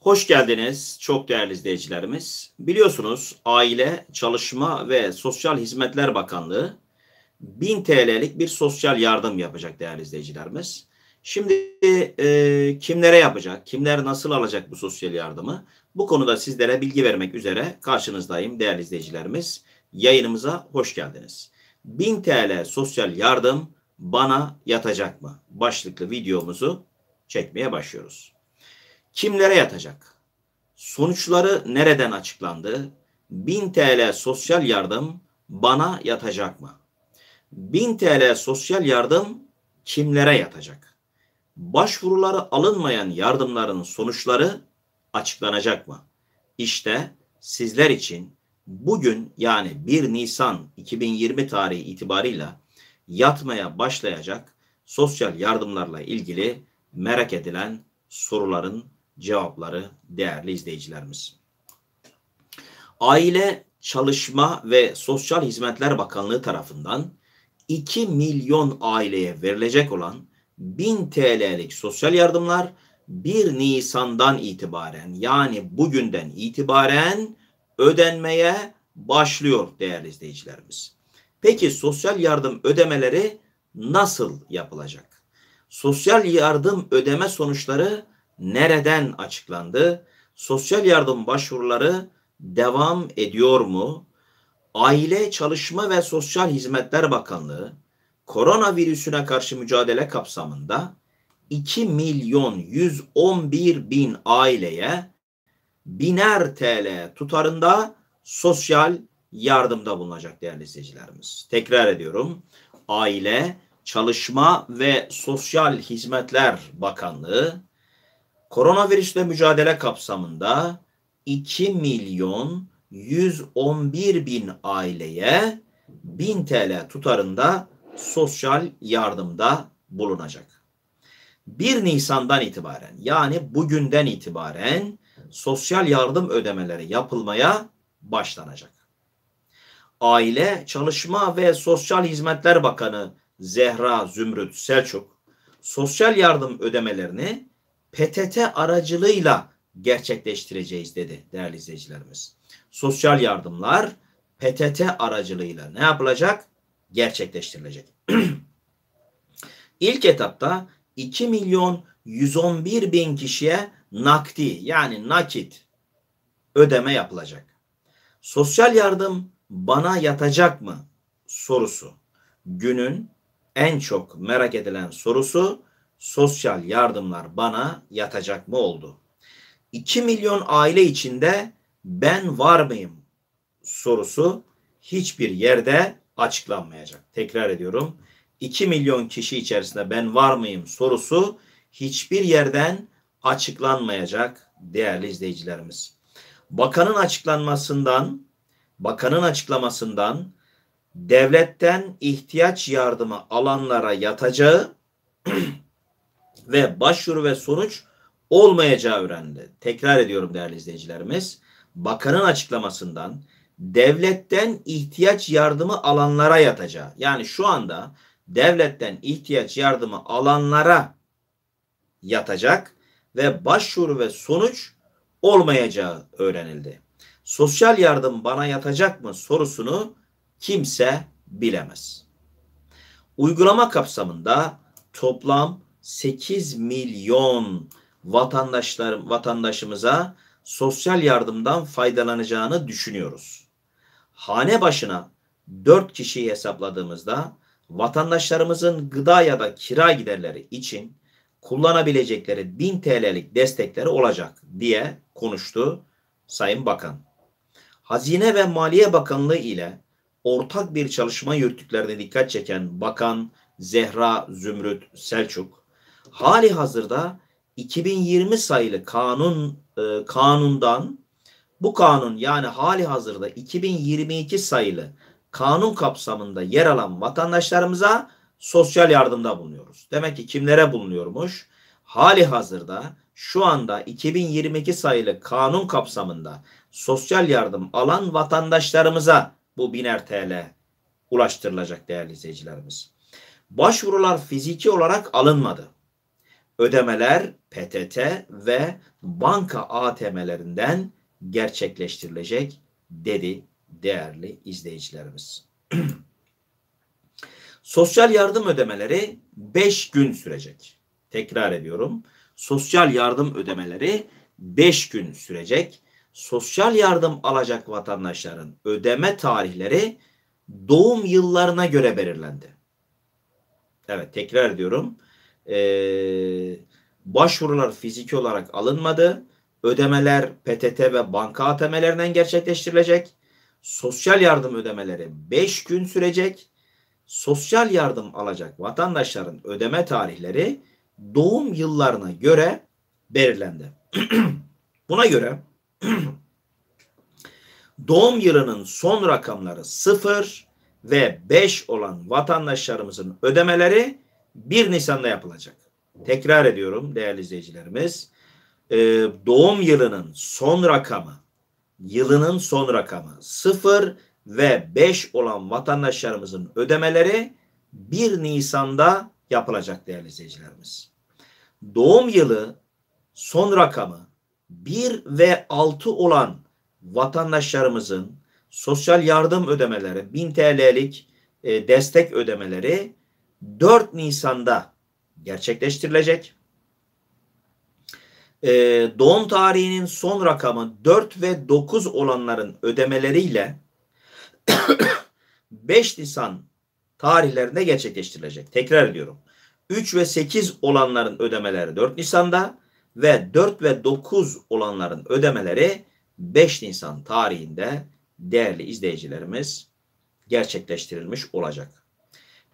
Hoş geldiniz çok değerli izleyicilerimiz. Biliyorsunuz Aile, Çalışma ve Sosyal Hizmetler Bakanlığı 1000 TL'lik bir sosyal yardım yapacak değerli izleyicilerimiz. Şimdi e, kimlere yapacak, kimler nasıl alacak bu sosyal yardımı? Bu konuda sizlere bilgi vermek üzere karşınızdayım değerli izleyicilerimiz. Yayınımıza hoş geldiniz. 1000 TL sosyal yardım bana yatacak mı? Başlıklı videomuzu çekmeye başlıyoruz kimlere yatacak? Sonuçları nereden açıklandı? 1000 TL sosyal yardım bana yatacak mı? 1000 TL sosyal yardım kimlere yatacak? Başvuruları alınmayan yardımların sonuçları açıklanacak mı? İşte sizler için bugün yani 1 Nisan 2020 tarihi itibarıyla yatmaya başlayacak sosyal yardımlarla ilgili merak edilen soruların cevapları değerli izleyicilerimiz. Aile, Çalışma ve Sosyal Hizmetler Bakanlığı tarafından 2 milyon aileye verilecek olan 1000 TL'lik sosyal yardımlar 1 Nisan'dan itibaren yani bugünden itibaren ödenmeye başlıyor değerli izleyicilerimiz. Peki sosyal yardım ödemeleri nasıl yapılacak? Sosyal yardım ödeme sonuçları nereden açıklandı? Sosyal yardım başvuruları devam ediyor mu? Aile, Çalışma ve Sosyal Hizmetler Bakanlığı koronavirüsüne karşı mücadele kapsamında 2 milyon 111 bin aileye biner TL tutarında sosyal yardımda bulunacak değerli izleyicilerimiz. Tekrar ediyorum. Aile, Çalışma ve Sosyal Hizmetler Bakanlığı koronavirüsle mücadele kapsamında 2 milyon 111 bin aileye 1000 TL tutarında sosyal yardımda bulunacak. 1 Nisan'dan itibaren yani bugünden itibaren sosyal yardım ödemeleri yapılmaya başlanacak. Aile, Çalışma ve Sosyal Hizmetler Bakanı Zehra Zümrüt Selçuk sosyal yardım ödemelerini PTT aracılığıyla gerçekleştireceğiz dedi değerli izleyicilerimiz. Sosyal yardımlar PTT aracılığıyla ne yapılacak? Gerçekleştirilecek. İlk etapta 2 milyon 111 bin kişiye nakdi yani nakit ödeme yapılacak. Sosyal yardım bana yatacak mı sorusu günün en çok merak edilen sorusu sosyal yardımlar bana yatacak mı oldu? 2 milyon aile içinde ben var mıyım sorusu hiçbir yerde açıklanmayacak. Tekrar ediyorum. 2 milyon kişi içerisinde ben var mıyım sorusu hiçbir yerden açıklanmayacak değerli izleyicilerimiz. Bakanın açıklanmasından, bakanın açıklamasından devletten ihtiyaç yardımı alanlara yatacağı ve başvuru ve sonuç olmayacağı öğrendi. Tekrar ediyorum değerli izleyicilerimiz. Bakanın açıklamasından devletten ihtiyaç yardımı alanlara yatacağı. Yani şu anda devletten ihtiyaç yardımı alanlara yatacak ve başvuru ve sonuç olmayacağı öğrenildi. Sosyal yardım bana yatacak mı sorusunu kimse bilemez. Uygulama kapsamında toplam 8 milyon vatandaşlarım vatandaşımıza sosyal yardımdan faydalanacağını düşünüyoruz. Hane başına 4 kişiyi hesapladığımızda vatandaşlarımızın gıda ya da kira giderleri için kullanabilecekleri 1000 TL'lik destekleri olacak diye konuştu Sayın Bakan. Hazine ve Maliye Bakanlığı ile ortak bir çalışma yürüttüklerine dikkat çeken Bakan Zehra Zümrüt Selçuk, hali hazırda 2020 sayılı kanun e, kanundan bu kanun yani hali hazırda 2022 sayılı kanun kapsamında yer alan vatandaşlarımıza sosyal yardımda bulunuyoruz. Demek ki kimlere bulunuyormuş? Hali hazırda şu anda 2022 sayılı kanun kapsamında sosyal yardım alan vatandaşlarımıza bu biner TL ulaştırılacak değerli izleyicilerimiz. Başvurular fiziki olarak alınmadı ödemeler PTT ve banka ATM'lerinden gerçekleştirilecek dedi değerli izleyicilerimiz. sosyal yardım ödemeleri 5 gün sürecek. Tekrar ediyorum. Sosyal yardım ödemeleri 5 gün sürecek. Sosyal yardım alacak vatandaşların ödeme tarihleri doğum yıllarına göre belirlendi. Evet tekrar ediyorum e, başvurular fiziki olarak alınmadı. Ödemeler PTT ve banka ATM'lerinden gerçekleştirilecek. Sosyal yardım ödemeleri 5 gün sürecek. Sosyal yardım alacak vatandaşların ödeme tarihleri doğum yıllarına göre belirlendi. Buna göre doğum yılının son rakamları 0 ve 5 olan vatandaşlarımızın ödemeleri 1 Nisan'da yapılacak. Tekrar ediyorum değerli izleyicilerimiz. Ee, doğum yılının son rakamı, yılının son rakamı 0 ve 5 olan vatandaşlarımızın ödemeleri 1 Nisan'da yapılacak değerli izleyicilerimiz. Doğum yılı son rakamı 1 ve 6 olan vatandaşlarımızın sosyal yardım ödemeleri 1000 TL'lik e, destek ödemeleri 4 Nisan'da gerçekleştirilecek. E, doğum tarihinin son rakamı 4 ve 9 olanların ödemeleriyle 5 Nisan tarihlerinde gerçekleştirilecek. Tekrar ediyorum. 3 ve 8 olanların ödemeleri 4 Nisan'da ve 4 ve 9 olanların ödemeleri 5 Nisan tarihinde değerli izleyicilerimiz gerçekleştirilmiş olacak.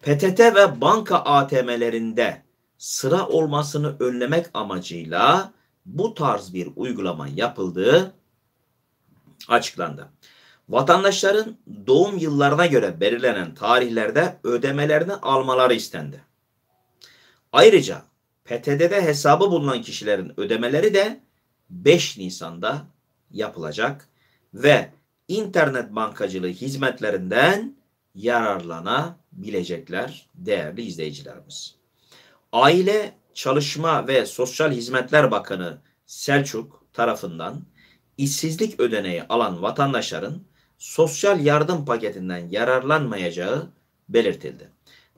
PTT ve banka ATM'lerinde sıra olmasını önlemek amacıyla bu tarz bir uygulama yapıldığı açıklandı. Vatandaşların doğum yıllarına göre belirlenen tarihlerde ödemelerini almaları istendi. Ayrıca PTT'de hesabı bulunan kişilerin ödemeleri de 5 Nisan'da yapılacak ve internet bankacılığı hizmetlerinden yararlanabilecekler değerli izleyicilerimiz. Aile, Çalışma ve Sosyal Hizmetler Bakanı Selçuk tarafından işsizlik ödeneği alan vatandaşların sosyal yardım paketinden yararlanmayacağı belirtildi.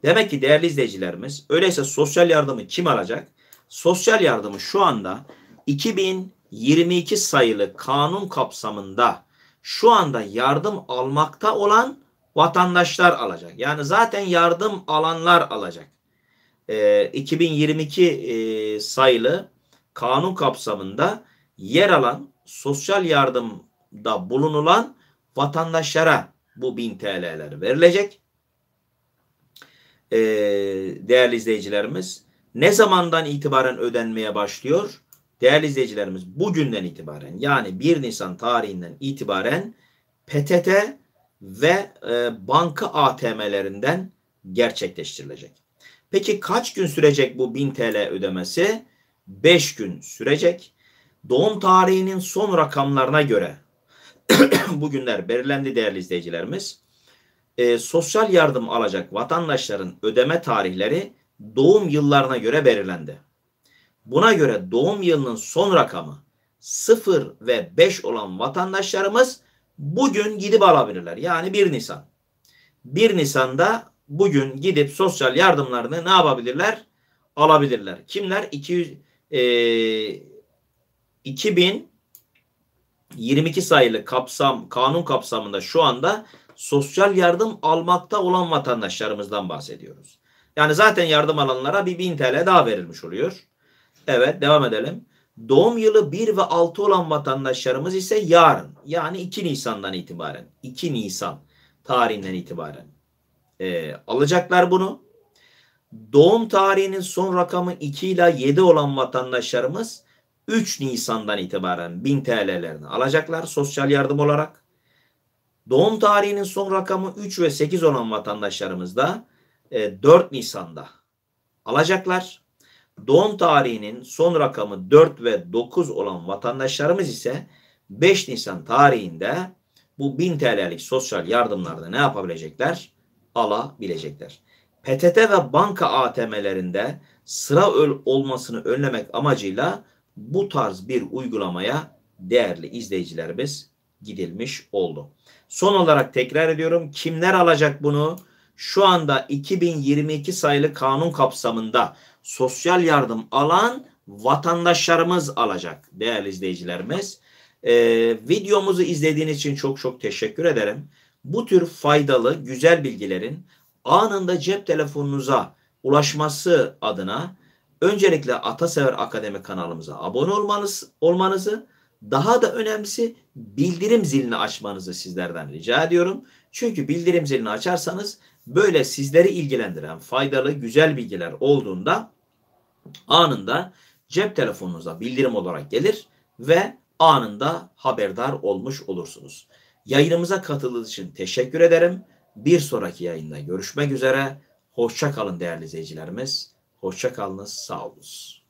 Demek ki değerli izleyicilerimiz öyleyse sosyal yardımı kim alacak? Sosyal yardımı şu anda 2022 sayılı kanun kapsamında şu anda yardım almakta olan vatandaşlar alacak. Yani zaten yardım alanlar alacak. E, ee, 2022 e, sayılı kanun kapsamında yer alan sosyal yardımda bulunulan vatandaşlara bu 1000 TL'ler verilecek. E, değerli izleyicilerimiz ne zamandan itibaren ödenmeye başlıyor? Değerli izleyicilerimiz bugünden itibaren yani 1 Nisan tarihinden itibaren PTT ve e, banka ATM'lerinden gerçekleştirilecek. Peki kaç gün sürecek bu 1000 TL ödemesi? 5 gün sürecek. Doğum tarihinin son rakamlarına göre bugünler belirlendi değerli izleyicilerimiz. E, sosyal yardım alacak vatandaşların ödeme tarihleri doğum yıllarına göre belirlendi. Buna göre doğum yılının son rakamı 0 ve 5 olan vatandaşlarımız bugün gidip alabilirler. Yani 1 Nisan. 1 Nisan'da bugün gidip sosyal yardımlarını ne yapabilirler? Alabilirler. Kimler? 200 e, 2022 sayılı kapsam kanun kapsamında şu anda sosyal yardım almakta olan vatandaşlarımızdan bahsediyoruz. Yani zaten yardım alanlara bir 1000 TL daha verilmiş oluyor. Evet devam edelim. Doğum yılı 1 ve 6 olan vatandaşlarımız ise yarın yani 2 Nisan'dan itibaren 2 Nisan tarihinden itibaren e, alacaklar bunu. Doğum tarihinin son rakamı 2 ile 7 olan vatandaşlarımız 3 Nisan'dan itibaren 1000 TL'lerini alacaklar sosyal yardım olarak. Doğum tarihinin son rakamı 3 ve 8 olan vatandaşlarımız da 4 e, Nisan'da alacaklar doğum tarihinin son rakamı 4 ve 9 olan vatandaşlarımız ise 5 Nisan tarihinde bu 1000 TL'lik sosyal yardımlarda ne yapabilecekler? Alabilecekler. PTT ve banka ATM'lerinde sıra öl olmasını önlemek amacıyla bu tarz bir uygulamaya değerli izleyicilerimiz gidilmiş oldu. Son olarak tekrar ediyorum. Kimler alacak bunu? şu anda 2022 sayılı kanun kapsamında sosyal yardım alan vatandaşlarımız alacak değerli izleyicilerimiz. Ee, videomuzu izlediğiniz için çok çok teşekkür ederim. Bu tür faydalı güzel bilgilerin anında cep telefonunuza ulaşması adına öncelikle Atasever Akademi kanalımıza abone olmanız, olmanızı daha da önemlisi bildirim zilini açmanızı sizlerden rica ediyorum. Çünkü bildirim zilini açarsanız böyle sizleri ilgilendiren faydalı güzel bilgiler olduğunda anında cep telefonunuza bildirim olarak gelir ve anında haberdar olmuş olursunuz. Yayınımıza katıldığınız için teşekkür ederim. Bir sonraki yayında görüşmek üzere. Hoşça kalın değerli izleyicilerimiz. Hoşça kalınız. Sağ olunuz.